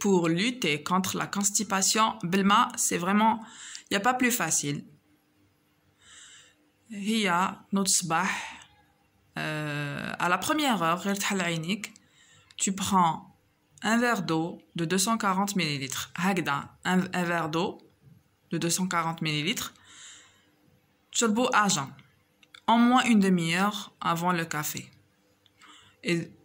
pour lutter contre la constipation Belma, c'est vraiment il n'y a pas plus facile a notre notre euh, à la première heure tu prends un verre d'eau de 240 ml Hagda, un, verre d'eau de 240 ml تشربو à jeun en moins une demi-heure avant le café et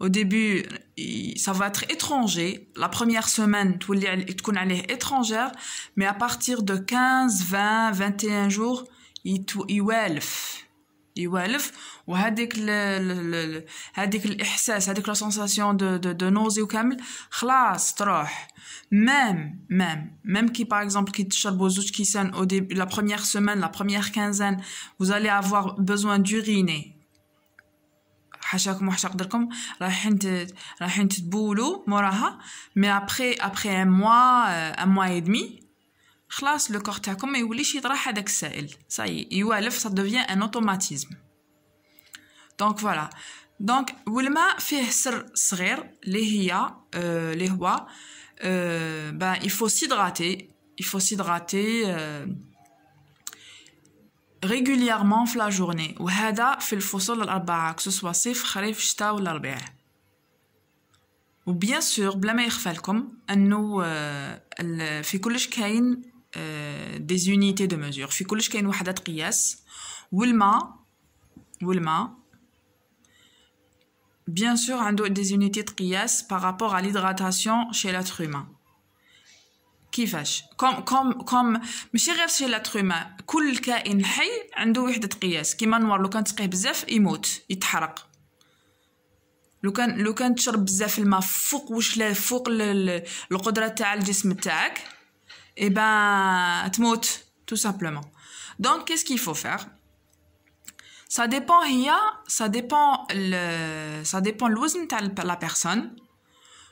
au début ça va être étranger la première semaine tu es étrangère mais à partir de 15 20 21 jours il يوالف يوالف وهذيك ال هذيك الاحساس هذيك لا سونساسيون دو دو دو نوزي وكامل خلاص تروح ميم ميم ميم كي باغ اكزومبل كي تشربوا زوج كيسان او دي لا بروميير سيمين لا بروميير كانزان vous allez avoir besoin d'uriner حشاكم وحش قدركم رايحين رايحين تبولوا موراها مي ابخي ابخي ان موا ان موا ادمي خلاص لو كور تاعكم ما يوليش يطرح هذاك السائل صاي يوالف سا دوفيان ان اوتوماتيزم دونك فوالا دونك والماء فيه سر صغير اللي هي euh، اللي هو با يفو سيدغاتي يفو سيدغاتي ريغوليارمون في la journée وهذا في الفصول الأربعة كسوسوا صيف خريف شتا ولا ربيع وبيان سور بلا ما يخفى لكم انه في كلش كاين دي زونيتي دو ميزور في كلش كاين وحدات قياس والماء والماء بيان سور عنده دي زونيتي قياس بارابور على ليدغاتاسيون شي لاتر هومان كيفاش كوم كوم كوم ماشي غير شي لاتر كل كائن حي عنده وحده قياس كيما نوار لو كان تسقيه بزاف يموت يتحرق لو كان لو كان تشرب بزاف الماء فوق واش لا فوق القدره تاع الجسم تاعك اي با تموت تو سامبلومون دونك كيس كي فو فير سا ديبون هي سا ديبون سا ديبون الوزن تاع لا بيرسون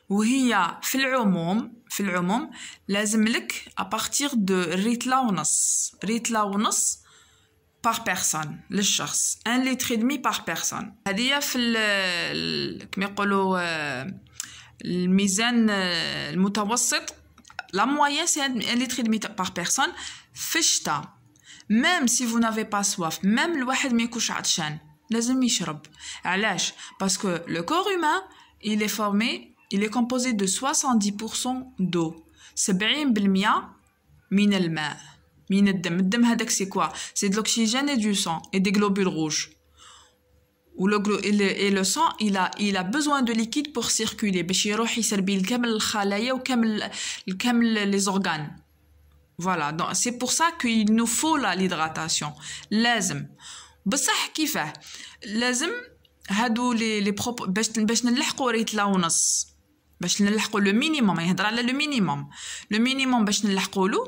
وهي في العموم في العموم لازم لك ابارتير دو ريتلا ونص ريتلا ونص بار بيرسون للشخص ان ليتر دمي بار بيرسون هذه في كما يقولوا آه، الميزان آه، المتوسط لا مويان سي ان ليتر دمي بار بيرسون في الشتاء ميم سي فو نافي با سواف ميم الواحد ما يكونش عطشان لازم يشرب علاش باسكو لو كور هيومان il est formé il est composé de 70% d'eau 70% de l'eau, من الدم الدم هذاك سي كوا سي de l'oxygène et du sang et des globules rouges ou le, et, le, et le sang il a il a besoin de liquide pour circuler باش يروح يسربي لكامل الخلايا وكامل كامل les organes voilà donc c'est pour ça qu'il nous faut la l'hydratation لازم بصح كيفاه لازم هادو لي لي باش باش نلحقوا ريت لا ونص باش نلحقوا لو مينيموم يهضر على لو مينيموم لو مينيموم باش نلحقوا له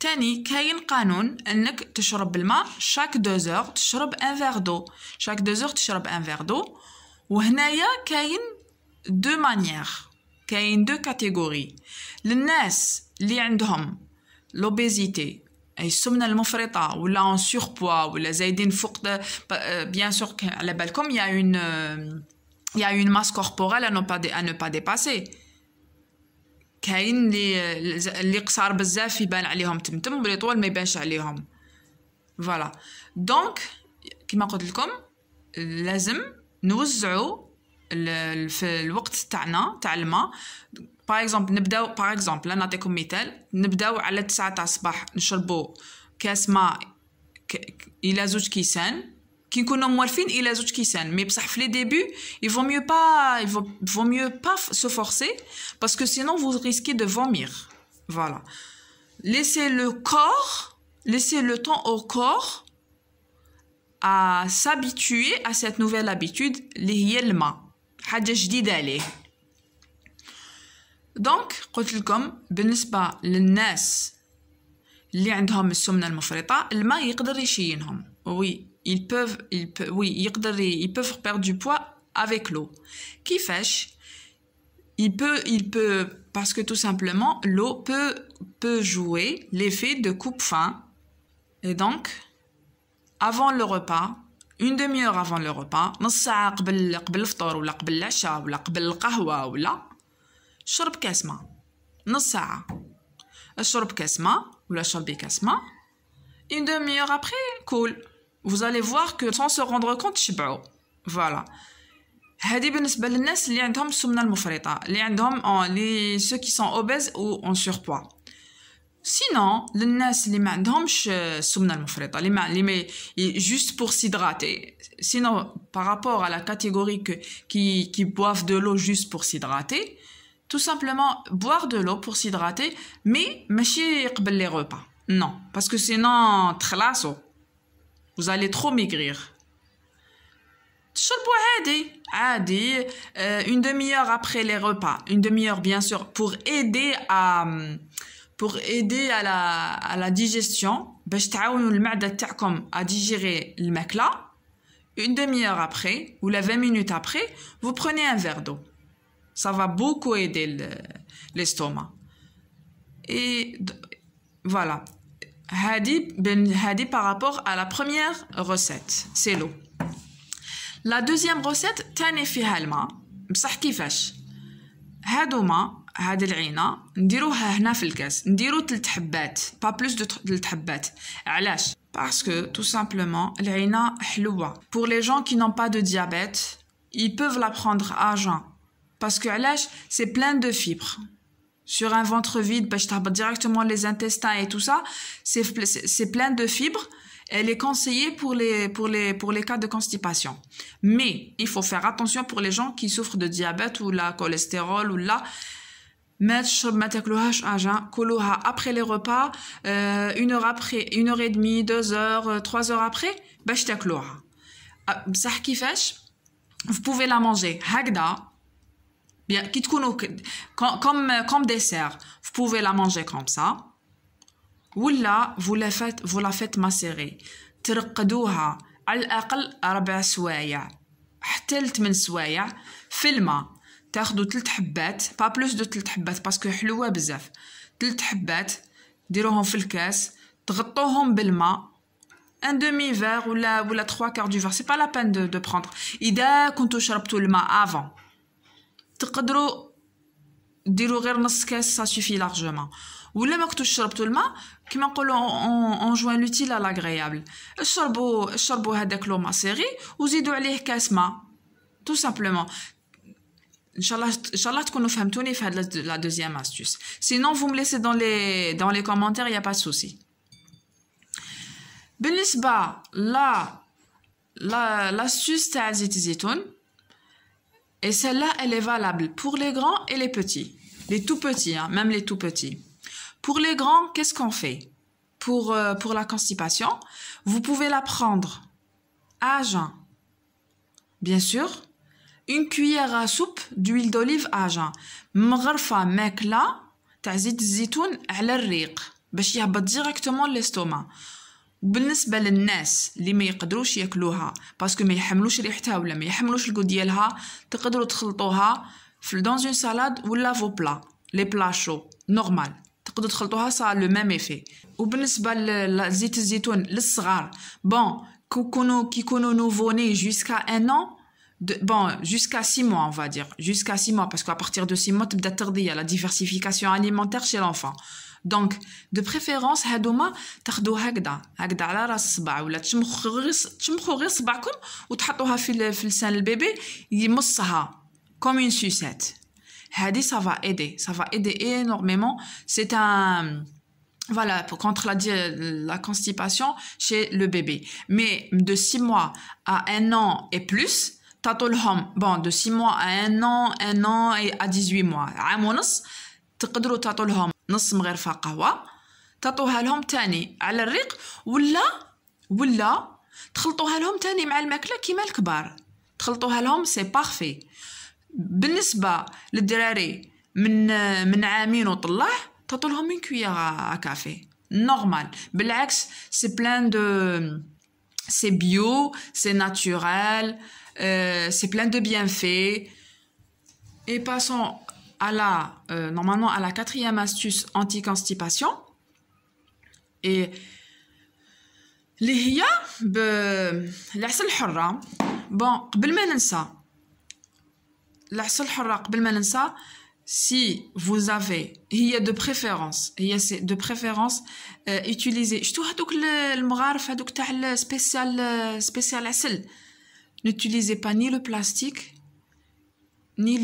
تاني كاين قانون انك تشرب الماء شاك دوزور تشرب ان فيغ دو شاك دوزور تشرب ان فيغ دو وهنايا كاين دو مانيير كاين دو كاتيجوري للناس اللي عندهم لوبيزيتي اي السمنه المفرطه ولا اون بوا ولا زايدين فوق بيان سور آه، على بالكم يا اون il y a une masse corporelle à ne pas, à ne pas dépasser كاين اللي اللي قصار بزاف يبان عليهم تمتم واللي طول ما يبانش عليهم فوالا دونك كما قلت لكم لازم نوزعوا في الوقت تاعنا تاع الماء باغ اكزومبل نبداو باغ اكزومبل نعطيكم مثال نبداو على 9 تاع الصباح نشربوا كاس ماء الى زوج كيسان qui connaît morphine il a autres qui mais ça les débuts il vaut mieux pas il vaut, mieux pas se forcer parce que sinon vous risquez de vomir voilà laissez le corps laissez le temps au corps à s'habituer à cette nouvelle habitude l'hyelma حاجه جديده عليه دونك قلت لكم بالنسبه للناس اللي عندهم السمنه المفرطه الماء يقدر يشينهم Oui ils peuvent ils peuvent oui ils peuvent perdre du poids avec l'eau qui fait il peut il peut parce que tout simplement l'eau peut jouer l'effet de coupe fin et donc avant le repas une demi-heure avant le repas une demi-heure après cool vous allez voir que sans se rendre compte voilà هذه بالنسبه للناس اللي عندهم sont obèses اللي عندهم لي Sinon, les اللي ما عندهمش juste pour s'hydrater. Sinon, par rapport à la catégorie qui qui boivent de l'eau juste pour s'hydrater, tout simplement boire de l'eau pour s'hydrater, mais ماشي قبل les repas. Non, parce que sinon, تخلصوا vous allez trop maigrir. aider euh, une demi-heure après les repas, une demi-heure bien sûr, pour aider à, pour aider à la, à la digestion, à digérer le là Une demi-heure après, ou la 20 minutes après, vous prenez un verre d'eau. Ça va beaucoup aider l'estomac. Et voilà. C'est ben, par rapport à la première recette, c'est l'eau. La deuxième recette, c'est la mâle. Je vais vous parler de la mâle. C'est la mâle, pas plus comme ça. Pourquoi Parce que tout simplement, la mâle est douce. Pour les gens qui n'ont pas de diabète, ils peuvent la prendre à jeun, Parce que c'est plein de fibres sur un ventre vide, bah, directement les intestins et tout ça, c'est plein de fibres. Elle est conseillée pour les, pour, les, pour les cas de constipation. Mais il faut faire attention pour les gens qui souffrent de diabète ou la cholestérol ou la... Après les repas, euh, une heure après, une heure et demie, deux heures, euh, trois heures après, bah, ah, vous pouvez la manger. Hagda, bien qui تكونوا comme comme dessert vous pouvez la manger comme ça ولا vous la faites vous la faites macérer ترقدوها على الاقل ربع سوايع حتى لثمان سوايع في الماء تاخذوا ثلاث حبات با بلوس دو ثلاث حبات باسكو حلوه بزاف ثلاث حبات ديروهم في الكاس تغطوهم بالماء ان دومي فير ولا ولا 3 كوارت دو فير سي با لا بان دو, دو برونتر اذا كنتو شربتو الماء افون de l'ouvrir dans une caisse ça suffit largement ou les tout le on enjoint l'utile à l'agréable chalbeau ma série ou tout simplement que la deuxième astuce sinon vous me laissez dans les commentaires il n'y a pas de souci bénisba la la l'astuce et celle-là, elle est valable pour les grands et les petits. Les tout petits, hein, même les tout petits. Pour les grands, qu'est-ce qu'on fait pour, euh, pour la constipation Vous pouvez la prendre à jeun. Bien sûr, une cuillère à soupe d'huile d'olive à jeun. mekla تاع زيت الزيتون على directement l'estomac. وبالنسبه للناس اللي ما يقدروش ياكلوها باسكو ما يحملوش ريحتها ولا ما يحملوش الكو ديالها تقدروا تخلطوها في دون اون سالاد ولا فو بلا لي بلا شو نورمال تقدروا تخلطوها صا لو ميم ايفي وبالنسبه لزيت الزيتون للصغار بون كيكونوا كيكونوا نوفوني جوسكا ان ان De, bon, jusqu'à 6 mois, on va dire. Jusqu'à 6 mois, parce qu'à partir de 6 mois, tu as la diversification alimentaire chez l'enfant. دونك دو بريفيرونس هادوما تاخدوه هكذا هكذا على راس الصبع ولا تشمخوا غير تشمخوا غير صبعكم وتحطوها في في لسان البيبي يمصها كوم اون Ça va aider, ça va aider énormément. C'est un... voilà, pour contre la, la, constipation chez le bébé. Mais de 6 mois à 1 an et plus, تطولهم Bon, de 6 mois à 1 an 1 an et à 18 mois tu ونص تقدروا تطولهم نص مغرفه قهوه تعطوها لهم تاني على الريق ولا ولا تخلطوها لهم تاني مع الماكله كيما الكبار تخلطوها لهم سي بارفي بالنسبه للدراري من من عامين وطلع تعطو لهم من كويغ كافي نورمال بالعكس سي بلان دو سي بيو سي ناتورال سي بلان دو بيان في اي باسون à la, euh, normalement à la quatrième astuce anti-constipation. Et les seule الحرة bon قبل ما ننسى العسل الحرة قبل ما si vous avez il y a de préférence il y a de préférence euh, utiliser شتو à المغارف هذوك تاع spécial euh, spécial عسل n'utilisez pas ni le plastique ني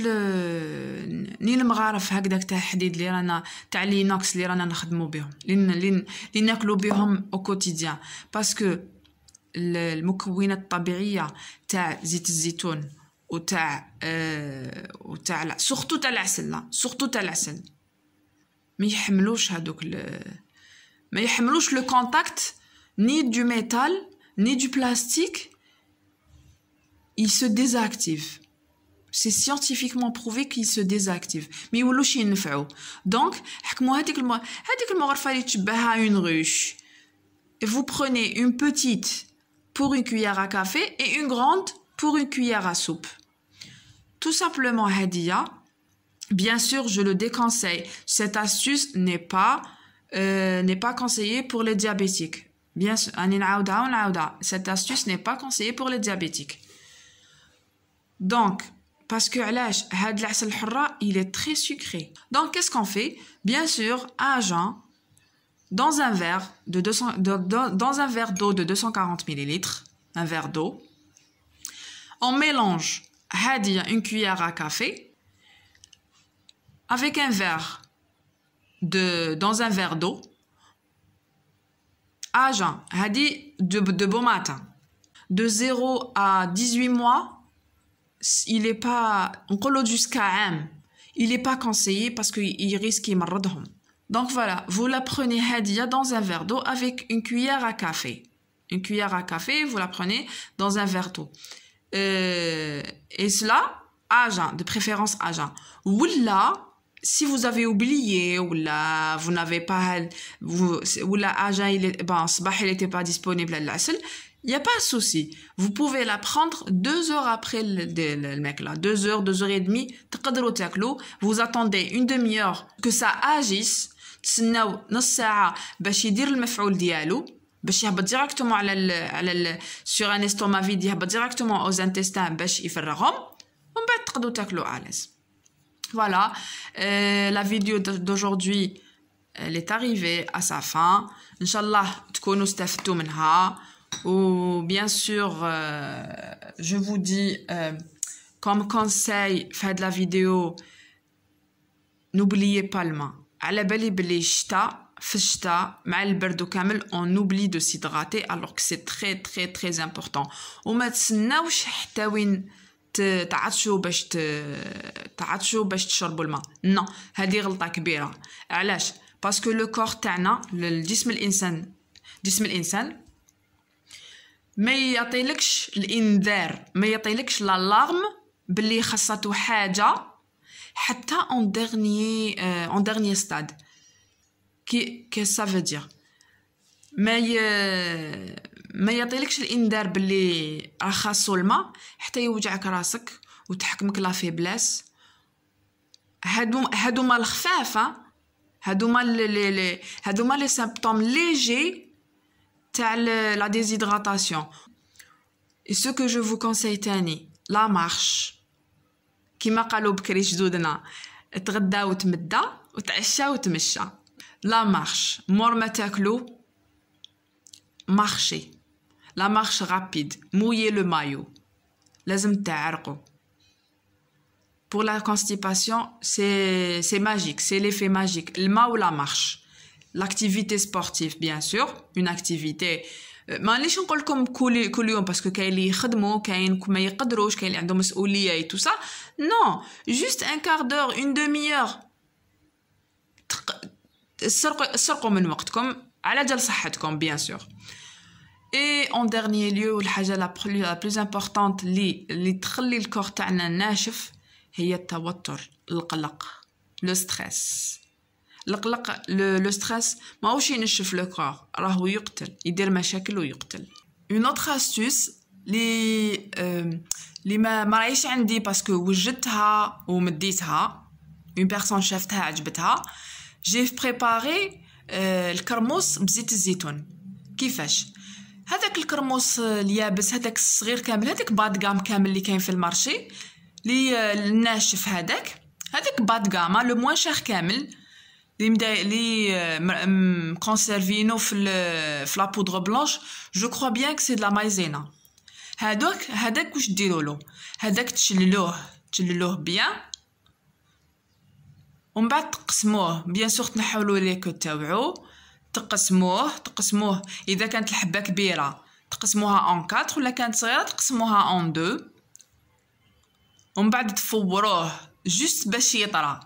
ني المغارف هكذاك تاع الحديد اللي رانا تاع لينوكس اللي رانا نخدمو بهم اللي ناكلو بهم او كوتيديان باسكو المكونات الطبيعيه تاع زيت الزيتون وتاع آه وتاع سورتو تاع العسل لا سورتو تاع العسل ما يحملوش هذوك ما يحملوش لو كونتاكت ني دو ميتال ني دو بلاستيك il se désactive c'est scientifiquement prouvé qu'il se désactive. mais donc une vous prenez une petite pour une cuillère à café et une grande pour une cuillère à soupe tout simplement bien sûr je le déconseille cette astuce n'est pas euh, pas conseillée pour les diabétiques bien cette astuce n'est pas conseillée pour les diabétiques donc parce que il est très sucré. Donc qu'est-ce qu'on fait Bien sûr, agent dans un verre de dans un verre d'eau de 240 ml, un verre d'eau, on mélange hadia une cuillère à café avec un verre de dans un verre d'eau. Agent hadi de, de beau matin. De 0 à 18 mois, il n'est pas il n'est pas conseillé parce qu'il risque يمرضهم donc voilà vous la prenez hadia dans un verre d'eau avec une cuillère à café une cuillère à café vous la prenez dans un verre d'eau euh, et cela agent, de préférence à jeun ou là si vous avez oublié ou là vous n'avez pas ou là agent, il est il n'était pas disponible à seule. Il n'y a pas de souci. Vous pouvez la prendre deux heures après le, mec là. Deux heures, deux heures et demie. Vous attendez une demi-heure que ça agisse. تسناو نص ساعة باش يدير المفعول ديالو باش يهبط ديريكتومون على على ان يهبط باش يفرغهم ومن بعد تقدروا تاكلوا Voilà, euh, la vidéo d'aujourd'hui, elle est arrivée à sa fin. Inch'Allah, ou bien sûr, euh, je vous dis euh, comme conseil de la vidéo, n'oubliez pas le main. À la belle, belle, chita, fichita, mal, berdou, camel, on oublie de s'hydrater alors que c'est très, très, très important. Ou maintenant, je suis en train de faire des choses pour pour Non, c'est une chose qui Parce que le corps, le gisme, l'insane, le gisme, ما يعطيلكش الانذار ما يعطيلكش لالارم باللي خاصته حاجه حتى اون ديرني اون ديرني ستاد كي كي سا فو دير ما ي... ما يعطيلكش الانذار باللي راه خاصو الماء حتى يوجعك راسك وتحكمك لا فيبلاس هادو هادو ما الخفافه هادو ما هادو ما لي سيمبتوم ليجي Euh, la déshydratation. Et ce que je vous conseille, Tani, la marche. Qui m'a La marche. m'a Marcher. La marche rapide. Mouiller le maillot. les Pour la constipation, c'est magique, c'est l'effet magique. Le ma la marche. l'activité sportive bien sûr une activité معليش نقول لكم كل كل يوم باسكو كاين اللي يخدموا كاين ما يقدروش كاين اللي عندهم مسؤوليه اي تو سا نو جوست ان كار دور اون دومي اور سرقوا سرقوا من وقتكم على جال صحتكم بيان سور اي اون ديرني ليو الحاجه لا بلوز امبورطونت لي اللي تخلي الكور تاعنا ناشف هي التوتر القلق لو ستريس القلق لو ستريس ماهوش ينشف لو كور راهو يقتل يدير مشاكل ويقتل اون اوتر استوس لي euh، لي ما رايش عندي باسكو وجدتها ومديتها اون بيرسون شافتها عجبتها جي بريباري euh، الكرموس بزيت الزيتون كيفاش هذاك الكرموس اليابس هذاك الصغير كامل هذاك بادغام كامل اللي كاين في المارشي لي آه، الناشف هذاك هذاك بادغاما لو موان شير كامل لي مدا... لي كونسيرفينو في في لا بودغ بلونش جو كخوا بيان كو سي دو لا مايزينا هادوك هذاك واش ديرولو هذاك تشللوه تشللوه بيان ومن بعد تقسموه بيان سور تنحولو لي كو تاوعو تقسموه تقسموه اذا كانت الحبه كبيره تقسموها اون 4 ولا كانت صغيره تقسموها اون 2 ومن بعد تفوروه جوست باش يطرى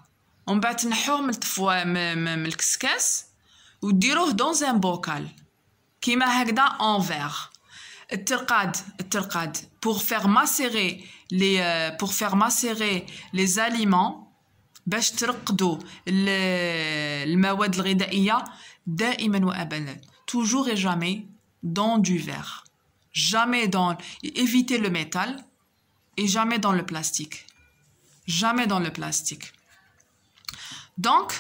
ومن بعد تنحوه من الطفوة من الكسكاس وديروه دون ان بوكال كيما هكذا اون فيغ الترقاد الترقاد pour faire macérer les euh, pour faire macérer les aliments باش ترقدوا المواد الغذائيه دائما وابدا toujours et jamais dans du verre jamais dans éviter le métal et jamais dans le plastique jamais dans le plastique دونك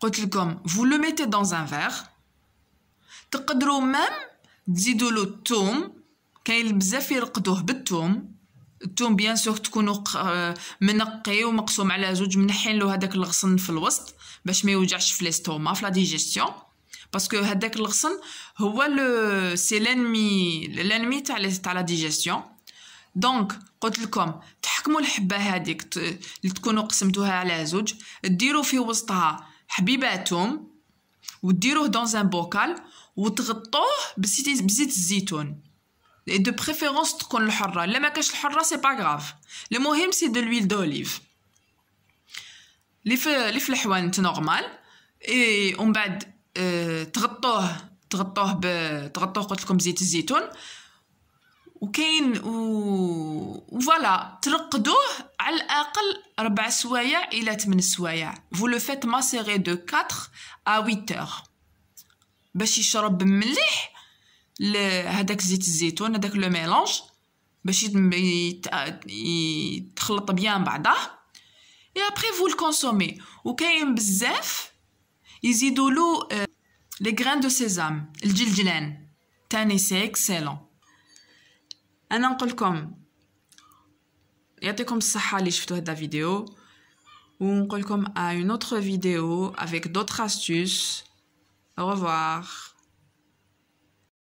قلت لكم vous le mettez dans un verre تقدروا مام تزيدوا له الثوم كاين بزاف يرقدوه بالثوم الثوم بيان سور تكونوا منقي ومقسوم على زوج منحين له هذاك الغصن في الوسط باش ما يوجعش في ليستوما في لا ديجيستيون باسكو هذاك الغصن هو لو سي لانمي لانمي تاع تاع لا ديجيستيون دونك قلت لكم تحكموا الحبه هذيك اللي تكونوا قسمتوها على زوج ديروا في وسطها حبيباتهم وديروه دون ان بوكال وتغطوه بزيت بزيت الزيتون دو بريفيرونس تكون الحره لا ما كاش الحره سي با غاف المهم سي دو لويل دوليف لي في لي في الحوانت نورمال اي ومن بعد اه تغطوه تغطوه ب تغطوه قلت لكم بزيت الزيتون وكاين و فوالا ترقدوه على الاقل ربع سوايع الى 8 سوايع فو لو فيت ماسيري دو 4 ا 8 اور باش يشرب مليح هذاك زيت الزيتون هذاك لو ميلونج باش يتخلط بيان بعضه اي ابري فو الكونسومي وكاين بزاف يزيدوا له لي غران دو سيزام الجلجلان تاني سي اكسلون Un an, Et à comme ça, les choufouettes de la vidéo. Ou un comme à une autre vidéo avec d'autres astuces. Au revoir.